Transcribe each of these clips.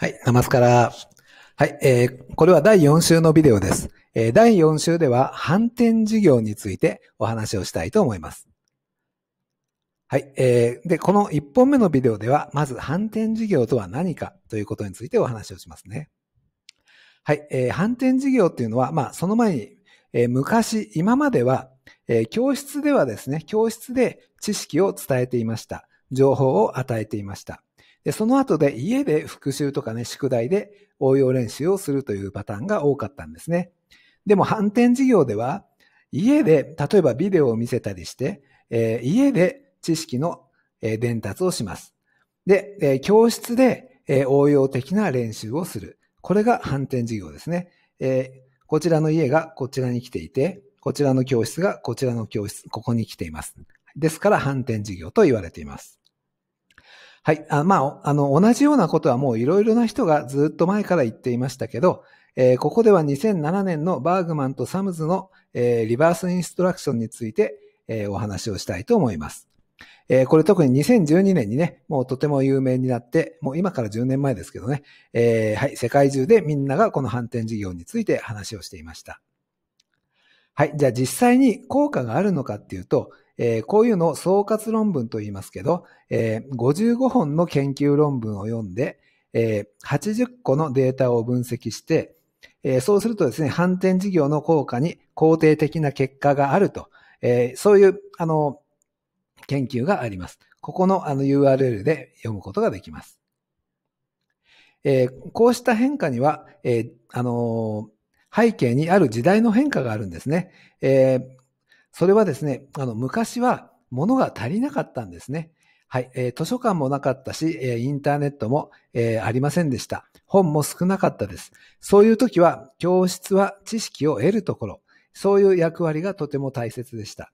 はい、ナマスカラ。はい、えー、これは第4週のビデオです。えー、第4週では反転事業についてお話をしたいと思います。はい、えー、で、この1本目のビデオでは、まず反転事業とは何かということについてお話をしますね。はい、えー、反転事業っていうのは、まあ、その前に、えー、昔、今までは、えー、教室ではですね、教室で知識を伝えていました。情報を与えていました。で、その後で家で復習とかね、宿題で応用練習をするというパターンが多かったんですね。でも反転授業では、家で、例えばビデオを見せたりして、えー、家で知識の、えー、伝達をします。で、えー、教室で、えー、応用的な練習をする。これが反転授業ですね。えー、こちらの家がこちらに来ていて、こちらの教室がこちらの教室、ここに来ています。ですから反転授業と言われています。はい。あまあ、あの、同じようなことはもういろいろな人がずっと前から言っていましたけど、えー、ここでは2007年のバーグマンとサムズの、えー、リバースインストラクションについて、えー、お話をしたいと思います。えこれ特に2012年にね、もうとても有名になって、もう今から10年前ですけどね、えはい、世界中でみんながこの反転事業について話をしていました。はい、じゃあ実際に効果があるのかっていうと、えー、こういうのを総括論文と言いますけど、えー、55本の研究論文を読んで、えー、80個のデータを分析して、えー、そうするとですね、反転事業の効果に肯定的な結果があると、えー、そういう、あの、研究があります。ここのあの URL で読むことができます。えー、こうした変化には、えー、あのー背景にある時代の変化があるんですね。えー、それはですね、あの、昔は物が足りなかったんですね。はい、えー、図書館もなかったし、えー、インターネットも、えー、ありませんでした。本も少なかったです。そういう時は、教室は知識を得るところ、そういう役割がとても大切でした。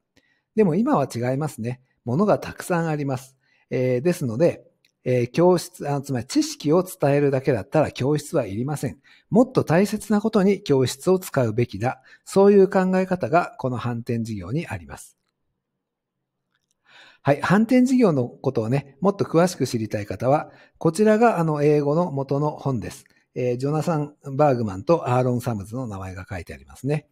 でも今は違いますね。物がたくさんあります。えー、ですので、え教室あ、つまり知識を伝えるだけだったら教室はいりません。もっと大切なことに教室を使うべきだ。そういう考え方がこの反転事業にあります。はい。反転事業のことをね、もっと詳しく知りたい方は、こちらがあの英語の元の本です。えー、ジョナサン・バーグマンとアーロン・サムズの名前が書いてありますね。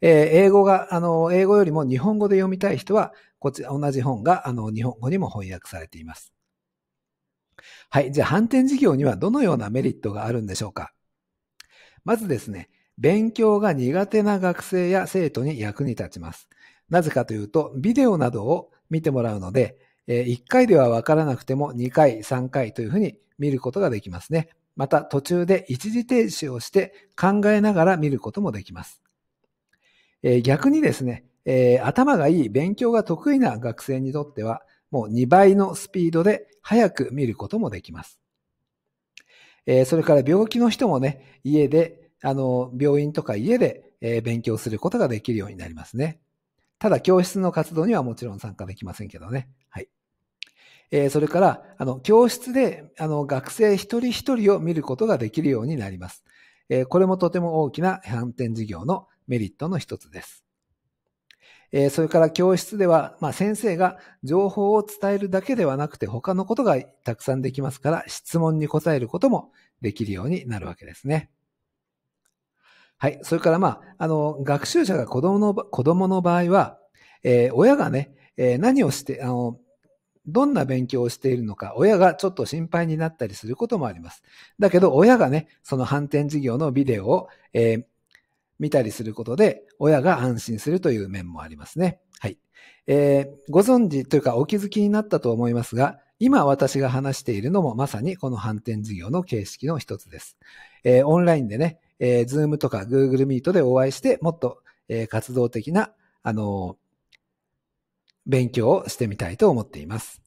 えー、英語が、あの、英語よりも日本語で読みたい人は、こちら、同じ本が、あの、日本語にも翻訳されています。はい。じゃあ、反転事業にはどのようなメリットがあるんでしょうかまずですね、勉強が苦手な学生や生徒に役に立ちます。なぜかというと、ビデオなどを見てもらうので、1回ではわからなくても2回、3回というふうに見ることができますね。また途中で一時停止をして考えながら見ることもできます。え逆にですね、え頭がいい勉強が得意な学生にとっては、もう2倍のスピードで早く見ることもできます。えー、それから病気の人もね、家で、あの、病院とか家で、えー、勉強することができるようになりますね。ただ、教室の活動にはもちろん参加できませんけどね。はい。えー、それから、あの、教室で、あの、学生一人一人を見ることができるようになります。えこれもとても大きな反転事業のメリットの一つです。えー、それから教室では、まあ、先生が情報を伝えるだけではなくて他のことがたくさんできますから質問に答えることもできるようになるわけですね。はい。それからまあ、あの、学習者が子供の、子供の場合は、えー、親がね、えー、何をして、あの、どんな勉強をしているのか、親がちょっと心配になったりすることもあります。だけど、親がね、その反転事業のビデオを、えー、見たりすることで、親が安心するという面もありますね。はい。えー、ご存知というかお気づきになったと思いますが、今私が話しているのもまさにこの反転事業の形式の一つです。えー、オンラインでね、えー、Zoom とか Google Meet でお会いして、もっと、えー、活動的な、あの勉強をしてみたいと思っています。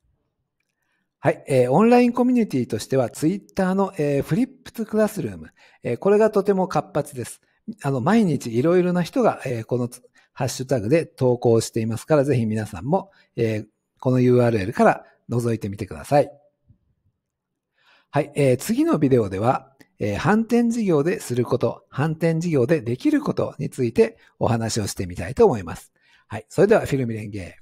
はい、えー、オンラインコミュニティとしては Twitter の、えー、フリップ a クラスルーム、えー、これがとても活発です。あの、毎日いろいろな人が、えー、このハッシュタグで投稿していますから、ぜひ皆さんも、えー、この URL から覗いてみてください。はい、えー、次のビデオでは、えー、反転事業ですること、反転事業でできることについてお話をしてみたいと思います。はい、それではフィルム連携。